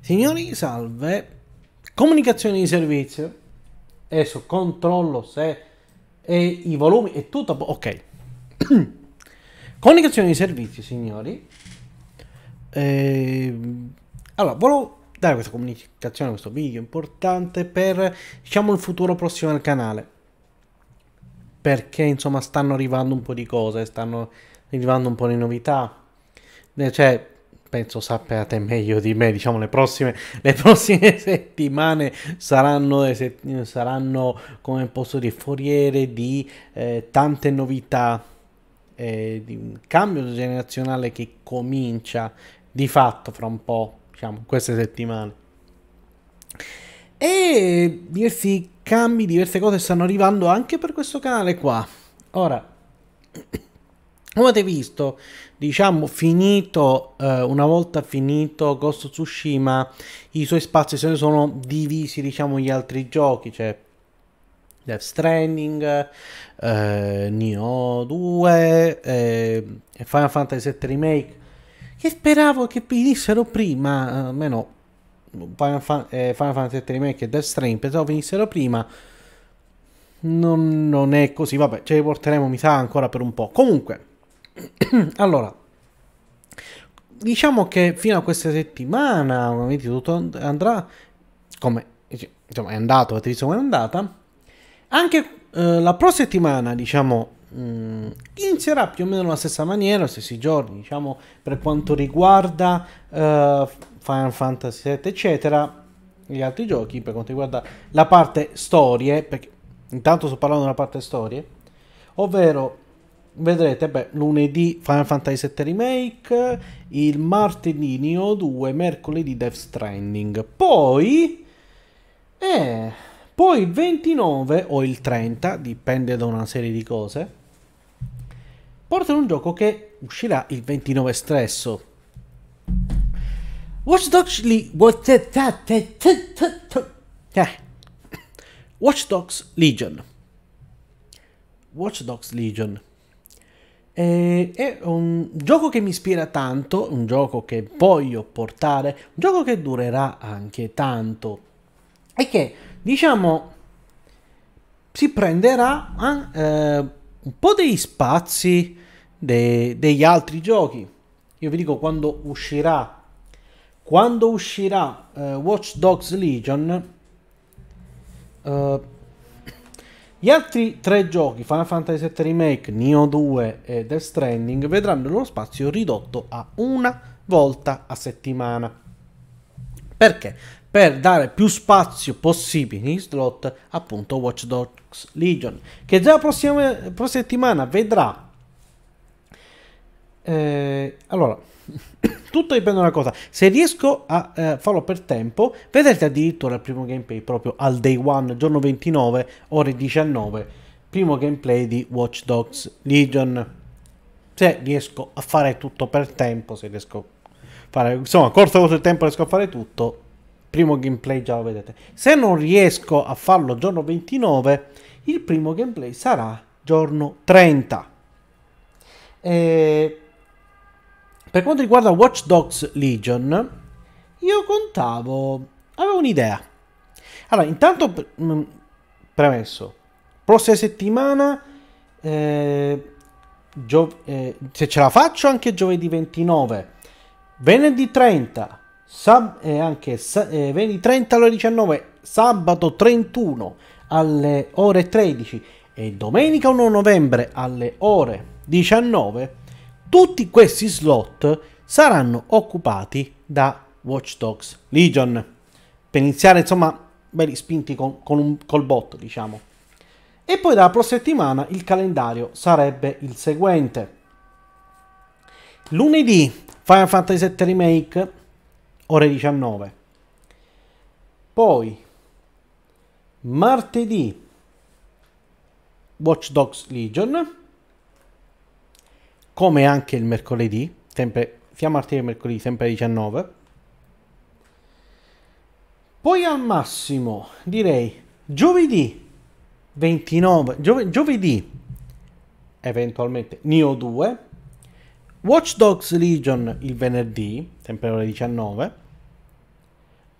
Signori, salve. Comunicazione di servizio. Adesso controllo se i volumi e tutto. Ok. Comunicazione di servizio, signori. Eh, allora, volevo dare questa comunicazione, questo video importante per, diciamo, il futuro prossimo del canale. Perché, insomma, stanno arrivando un po' di cose, stanno arrivando un po' di novità. Eh, cioè, penso sappiate meglio di me, diciamo le prossime, le prossime settimane saranno, eh, eh, saranno, come posso dire, foriere di eh, tante novità, eh, di un cambio generazionale che comincia di fatto fra un po', diciamo, queste settimane. E diversi cambi, diverse cose stanno arrivando anche per questo canale qua. Ora... Come avete visto, diciamo, finito, eh, una volta finito Ghost of Tsushima, i suoi spazi se ne sono divisi, diciamo, gli altri giochi, cioè Death Stranding, eh, Neo 2 eh, e Final Fantasy VII Remake, che speravo che finissero prima, almeno Final, Fan, eh, Final Fantasy VII Remake e Death Stranding, pensavo finissero prima, non, non è così, vabbè, ce li porteremo mi sa ancora per un po'. Comunque... allora, diciamo che fino a questa settimana tutto andrà come diciamo, è andato, avete visto come è andata. Anche eh, la prossima settimana, diciamo, mh, mm, inizierà più o meno nella stessa maniera, stessi giorni, diciamo, per quanto riguarda eh, Final Fantasy VII, eccetera, gli altri giochi, per quanto riguarda la parte storie, perché intanto sto parlando della parte storie, ovvero vedrete beh, lunedì Final Fantasy VII Remake, il martedì Neo 2, mercoledì Death Stranding. Poi, eh, poi il 29 o il 30, dipende da una serie di cose, portano un gioco che uscirà il 29 stesso. Watch Dogs eh, Watch Dogs Legion. Watch Dogs Legion eh, è un gioco che mi ispira tanto, un gioco che voglio portare, un gioco che durerà anche tanto e che diciamo si prenderà eh, un po' degli spazi de degli altri giochi. Io vi dico quando uscirà, quando uscirà eh, Watch Dogs Legion, eh, gli altri tre giochi, Final Fantasy VII Remake, Neo 2 e Death Stranding, vedranno il loro spazio ridotto a una volta a settimana. Perché? Per dare più spazio possibile in slot appunto Watch Dogs Legion, che già la prossima, prossima settimana vedrà... Eh, allora, tutto dipende da una cosa. Se riesco a eh, farlo per tempo, vedrete addirittura il primo gameplay proprio al day one, giorno 29, ore 19. Primo gameplay di Watch Dogs Legion. Se riesco a fare tutto per tempo, se riesco a fare... Insomma, corto corso di tempo riesco a fare tutto, primo gameplay già lo vedete. Se non riesco a farlo giorno 29, il primo gameplay sarà giorno 30. E eh, per quanto riguarda Watch Dogs Legion, io contavo, avevo un'idea. Allora, intanto, mm, premesso, prossima settimana, eh, eh, se ce la faccio anche giovedì 29, venerdì 30, e eh, anche eh, venerdì 30 alle 19, sabato 31 alle ore 13 e domenica 1 novembre alle ore 19 tutti questi slot saranno occupati da Watch Dogs Legion. Per iniziare, insomma, belli spinti con, con un, col bot, diciamo. E poi dalla prossima settimana il calendario sarebbe il seguente. Lunedì Final Fantasy VII Remake, ore 19. Poi martedì Watch Dogs Legion come anche il mercoledì, sempre, sia martedì che mercoledì, sempre alle 19. Poi al massimo direi giovedì 29, giove, giovedì eventualmente Neo 2, Watch Dogs Legion il venerdì, sempre alle 19.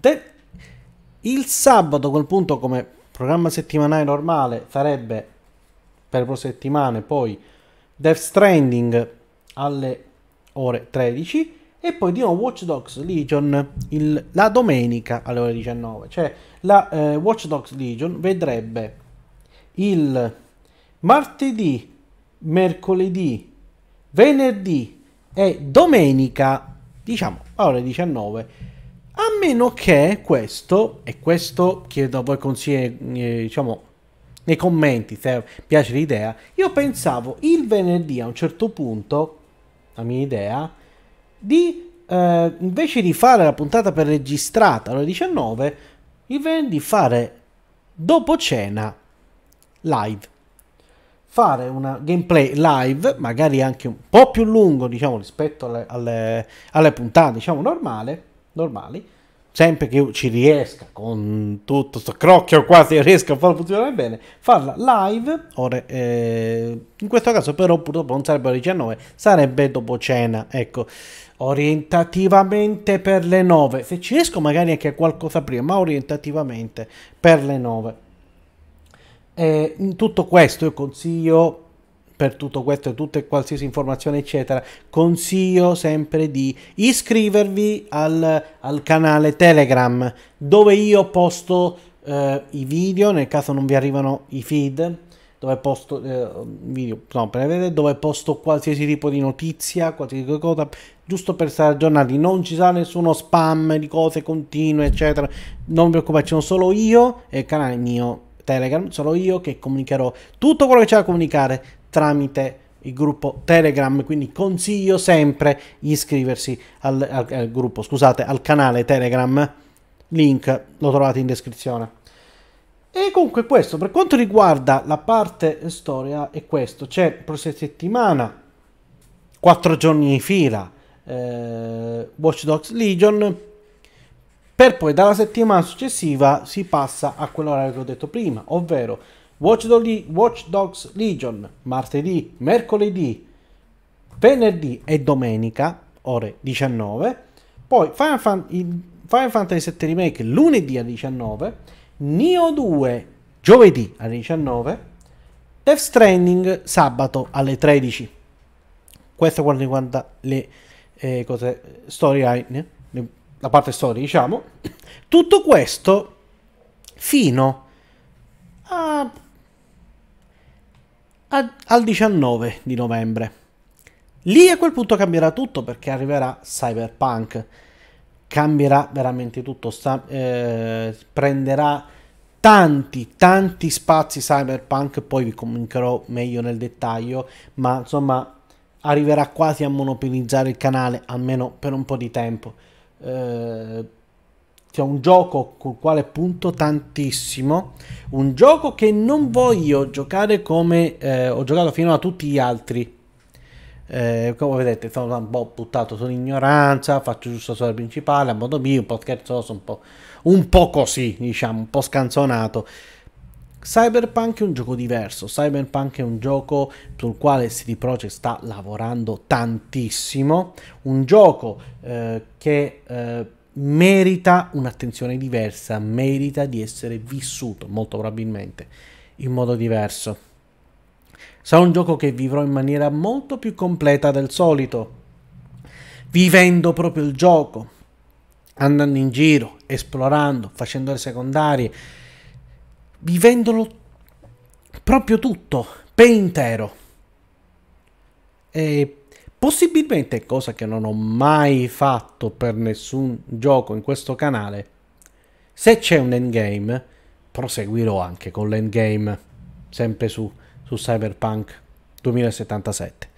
De il sabato, col punto come programma settimanale normale, sarebbe per le prossime settimane poi Death Stranding alle ore 13 e poi di nuovo Watch Dogs Legion il, la domenica alle ore 19. Cioè la eh, Watch Dogs Legion vedrebbe il martedì, mercoledì, venerdì e domenica, diciamo, alle ore 19. A meno che questo, e questo chiedo a voi consigli, eh, diciamo, nei commenti se piace l'idea. Io pensavo il venerdì a un certo punto, la mia idea, di eh, invece di fare la puntata per registrata alle 19, il venerdì fare dopo cena live. Fare una gameplay live, magari anche un po' più lungo, diciamo, rispetto alle, alle, alle puntate, diciamo, normale, normali, sempre che io ci riesca con tutto sto crocchio quasi riesco a farlo funzionare bene, farla live, ora, eh, in questo caso però purtroppo non sarebbe alle 19, sarebbe dopo cena, ecco, orientativamente per le 9, se ci riesco magari anche a qualcosa prima, ma orientativamente per le 9. Eh, in tutto questo io consiglio per tutto questo e tutte qualsiasi informazione eccetera consiglio sempre di iscrivervi al, al canale telegram dove io posto eh, i video nel caso non vi arrivano i feed dove posto, eh, video, no, vedere, dove posto qualsiasi tipo di notizia, qualsiasi cosa, giusto per stare aggiornati. Non ci sarà nessuno spam di cose continue, eccetera. Non vi preoccupatevi, sono solo io e il canale mio Telegram, sono io che comunicherò tutto quello che c'è da comunicare tramite il gruppo Telegram, quindi consiglio sempre di iscriversi al, al, al, gruppo, scusate, al canale Telegram, link lo trovate in descrizione. E comunque questo, per quanto riguarda la parte storia è questo, c'è prossima settimana, 4 giorni di fila, eh, Watch Dogs Legion, per poi dalla settimana successiva si passa a quell'orario che ho detto prima, ovvero Watch, Dog, Watch Dogs Legion martedì, mercoledì, venerdì e domenica ore 19. Poi Final, Fan, Final Fantasy VII Remake lunedì alle 19. Neo 2 giovedì alle 19. Death Stranding sabato alle 13. Questo è quanto riguarda le eh, cose storyline, la parte story, diciamo. Tutto questo fino a al 19 di novembre. Lì a quel punto cambierà tutto perché arriverà Cyberpunk. Cambierà veramente tutto, sta, eh, prenderà tanti, tanti spazi Cyberpunk, poi vi comunicherò meglio nel dettaglio, ma insomma arriverà quasi a monopolizzare il canale, almeno per un po' di tempo. Eh, cioè un gioco col quale punto tantissimo, un gioco che non voglio giocare come eh, ho giocato fino a tutti gli altri. Eh, come vedete, sono un po' buttato sull'ignoranza, faccio giusto solo il principale, a modo mio, un po' scherzoso, un po', un po' così, diciamo, un po' scanzonato. Cyberpunk è un gioco diverso, Cyberpunk è un gioco sul quale CD Projekt sta lavorando tantissimo, un gioco eh, che eh, merita un'attenzione diversa, merita di essere vissuto molto probabilmente in modo diverso. Sarà un gioco che vivrò in maniera molto più completa del solito, vivendo proprio il gioco, andando in giro, esplorando, facendo le secondarie, vivendolo proprio tutto, per intero. E possibilmente cosa che non ho mai fatto per nessun gioco in questo canale, se c'è un endgame, proseguirò anche con l'endgame, sempre su, su Cyberpunk 2077.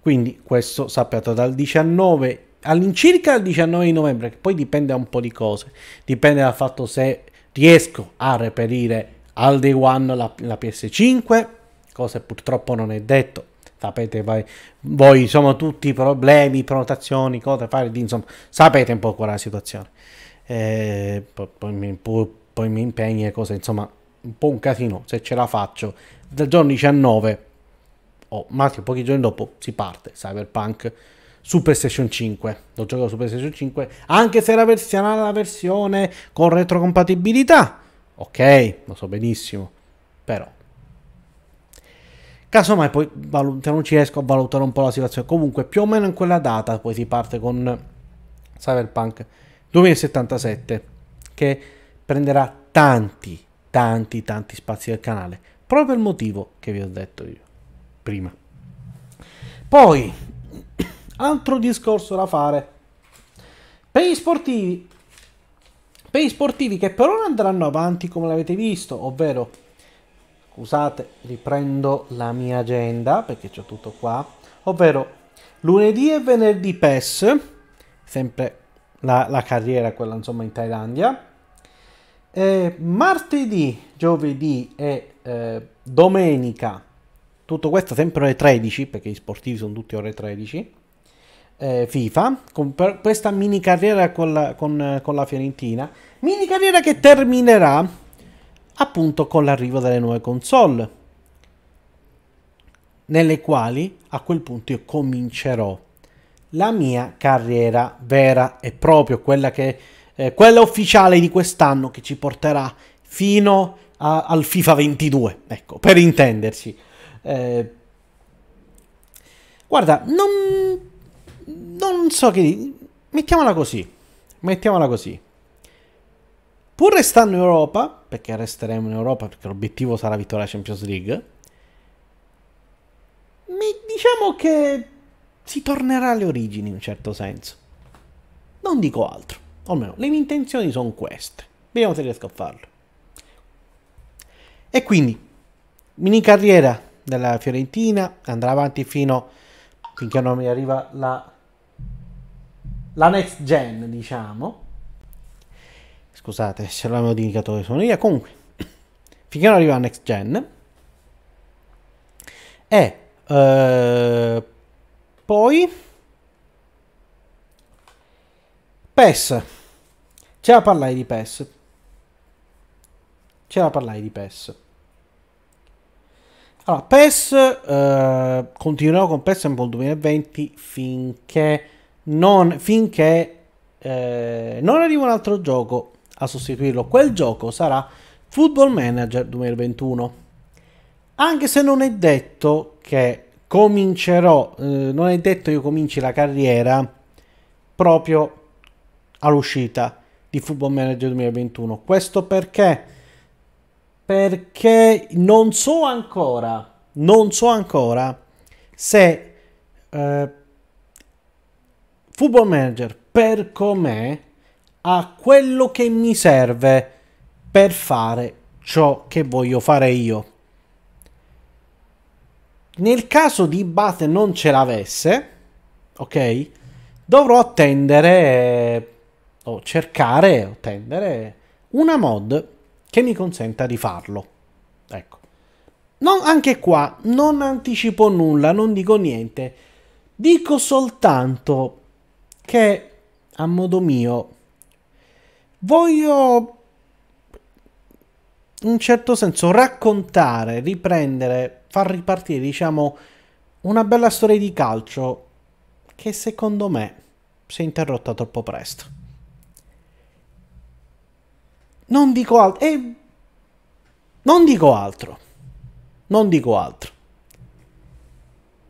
Quindi questo sappiate dal 19 all'incirca il 19 di novembre, che poi dipende da un po' di cose, dipende dal fatto se riesco a reperire al day one la, la PS5, cosa purtroppo non è detto sapete vai, voi insomma tutti i problemi, prenotazioni, cose fare, insomma sapete un po' qual è la situazione. Eh, poi, poi, mi, poi, poi mi impegni e cose, insomma un po' un casino, se ce la faccio, dal giorno 19 o oh, massimo pochi giorni dopo si parte Cyberpunk su PlayStation 5. Lo gioco su PlayStation 5, anche se la versione ha la versione con retrocompatibilità. Ok, lo so benissimo, però Casomai poi se cioè non ci riesco a valutare un po' la situazione. Comunque più o meno in quella data poi si parte con Cyberpunk 2077 che prenderà tanti, tanti, tanti spazi del canale. Proprio per il motivo che vi ho detto io prima. Poi, altro discorso da fare. Per gli sportivi, per gli sportivi che per ora andranno avanti come l'avete visto, ovvero scusate, riprendo la mia agenda perché c'è tutto qua, ovvero lunedì e venerdì PES, sempre la, la carriera quella insomma in Thailandia, e martedì, giovedì e eh, domenica, tutto questo sempre alle 13 perché gli sportivi sono tutti ore 13, eh, FIFA, con questa mini carriera con la, con, con la Fiorentina, mini carriera che terminerà appunto con l'arrivo delle nuove console, nelle quali a quel punto io comincerò la mia carriera vera e proprio, quella, che, eh, quella ufficiale di quest'anno che ci porterà fino a, al FIFA 22, ecco, per intenderci. Eh, guarda, non, non so che... Mettiamola così, mettiamola così. Pur restando in Europa, perché resteremo in Europa perché l'obiettivo sarà vittoria Champions League, mi, diciamo che si tornerà alle origini in un certo senso. Non dico altro, o almeno le mie intenzioni sono queste. Vediamo se riesco a farlo. E quindi, mini carriera della Fiorentina, andrà avanti fino finché non mi arriva la, la next gen, diciamo. Scusate, se l'avevo dimenticato che sono io. Comunque, finché non arriva la next gen. E eh, poi PES. Ce la parlai di PES. Ce la parlai di PES. Allora, PES, eh, continuerò con PES Sample 2020 finché non, finché, eh, non arriva un altro gioco a sostituirlo quel gioco sarà Football Manager 2021. Anche se non è detto che comincerò, eh, non è detto io cominci la carriera proprio all'uscita di Football Manager 2021. Questo perché? Perché non so ancora, non so ancora se eh, Football Manager per com'è a quello che mi serve per fare ciò che voglio fare io. Nel caso di Bath non ce l'avesse, ok, dovrò attendere o cercare attendere una mod che mi consenta di farlo. Ecco. Non, anche qua non anticipo nulla, non dico niente. Dico soltanto che a modo mio voglio in un certo senso raccontare, riprendere, far ripartire, diciamo, una bella storia di calcio che secondo me si è interrotta troppo presto. Non dico altro. Eh, non dico altro. Non dico altro.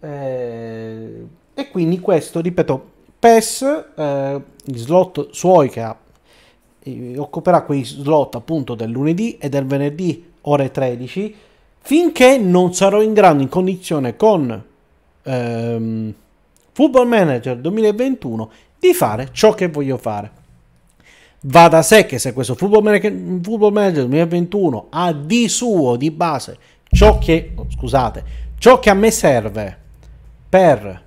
Eh, e quindi questo, ripeto, PES, eh, gli slot suoi che ha occuperà quei slot appunto del lunedì e del venerdì ore 13 finché non sarò in grado in condizione con ehm, Football Manager 2021 di fare ciò che voglio fare. Va da sé che se questo Football Manager, Football Manager 2021 ha di suo, di base, ciò che, oh, scusate, ciò che a me serve per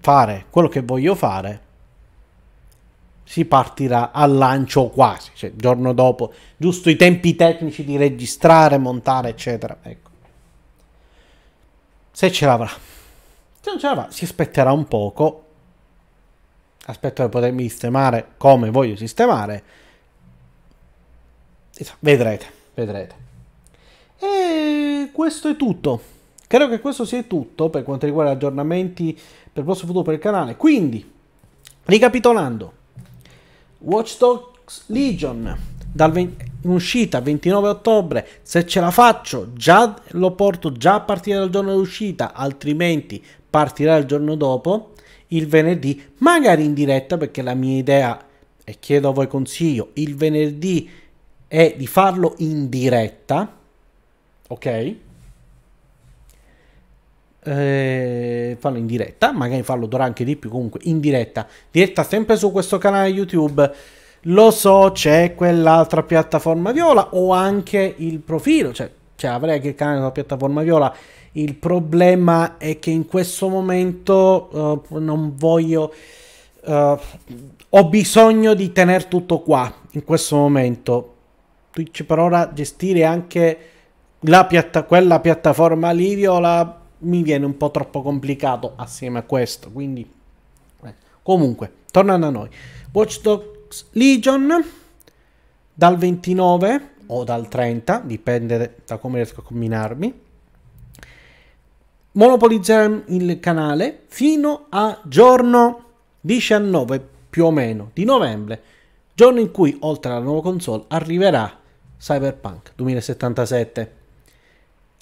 fare quello che voglio fare, si partirà al lancio quasi, cioè il giorno dopo, giusto i tempi tecnici di registrare, montare, eccetera. Ecco. Se ce l'avrà. Se non ce l'avrà, si aspetterà un poco. Aspetto di potermi sistemare come voglio sistemare. Vedrete, vedrete. E questo è tutto. Credo che questo sia tutto per quanto riguarda aggiornamenti per il prossimo futuro per il canale. Quindi, ricapitolando, Watch Dogs Legion, dal 20, in uscita 29 ottobre, se ce la faccio già lo porto già a partire dal giorno di uscita, altrimenti partirà il giorno dopo, il venerdì, magari in diretta perché la mia idea, e chiedo a voi consiglio, il venerdì è di farlo in diretta, ok? eh, farlo in diretta, magari fallo dovrà anche di più, comunque in diretta, diretta sempre su questo canale YouTube. Lo so, c'è quell'altra piattaforma viola o anche il profilo, cioè, cioè avrei anche il canale della piattaforma viola. Il problema è che in questo momento uh, non voglio... Uh, ho bisogno di tenere tutto qua in questo momento. Twitch per ora gestire anche la piatta- quella piattaforma lì viola mi viene un po' troppo complicato assieme a questo. Quindi, eh. comunque, tornando a noi, Watch Dogs Legion dal 29 o dal 30, dipende da come riesco a combinarmi. Monopolizzeremo il canale fino a giorno 19 più o meno di novembre, giorno in cui oltre alla nuova console arriverà Cyberpunk 2077.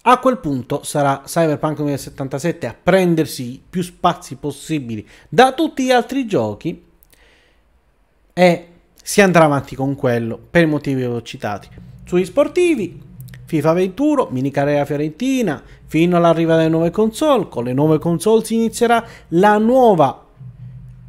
A quel punto sarà Cyberpunk 2077 a prendersi più spazi possibili da tutti gli altri giochi e si andrà avanti con quello per i motivi che ho citati. Sugli sportivi, FIFA 21, mini carriera fiorentina, fino all'arrivo delle nuove console. Con le nuove console si inizierà la nuova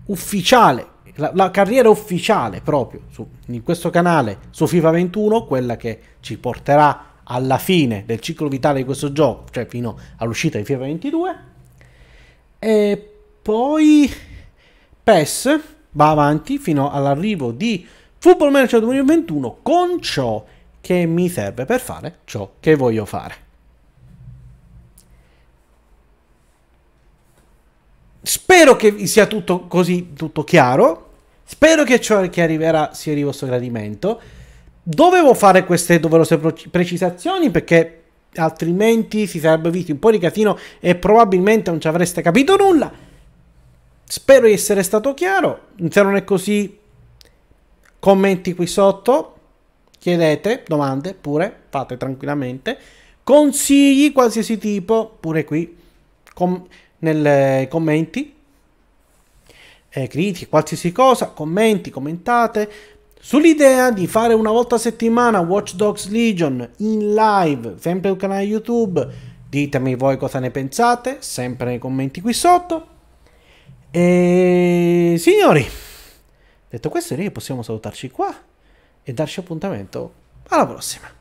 ufficiale, la, la carriera ufficiale proprio su, in questo canale su FIFA 21, quella che ci porterà alla fine del ciclo vitale di questo gioco, cioè fino all'uscita di FIFA 22. E poi PES va avanti fino all'arrivo di Football Manager 2021 con ciò che mi serve per fare ciò che voglio fare. Spero che sia tutto così, tutto chiaro. Spero che ciò che arriverà sia di vostro gradimento. Dovevo fare queste doverose precisazioni perché altrimenti si sarebbe visto un po' di casino e probabilmente non ci avreste capito nulla. Spero di essere stato chiaro. Se non è così, commenti qui sotto, chiedete domande pure, fate tranquillamente. Consigli qualsiasi tipo pure qui com nei eh, commenti. Eh, critiche, qualsiasi cosa, commenti, commentate Sull'idea di fare una volta a settimana Watch Dogs Legion in live, sempre sul canale YouTube, ditemi voi cosa ne pensate, sempre nei commenti qui sotto. E signori, detto questo, noi possiamo salutarci qua e darci appuntamento alla prossima.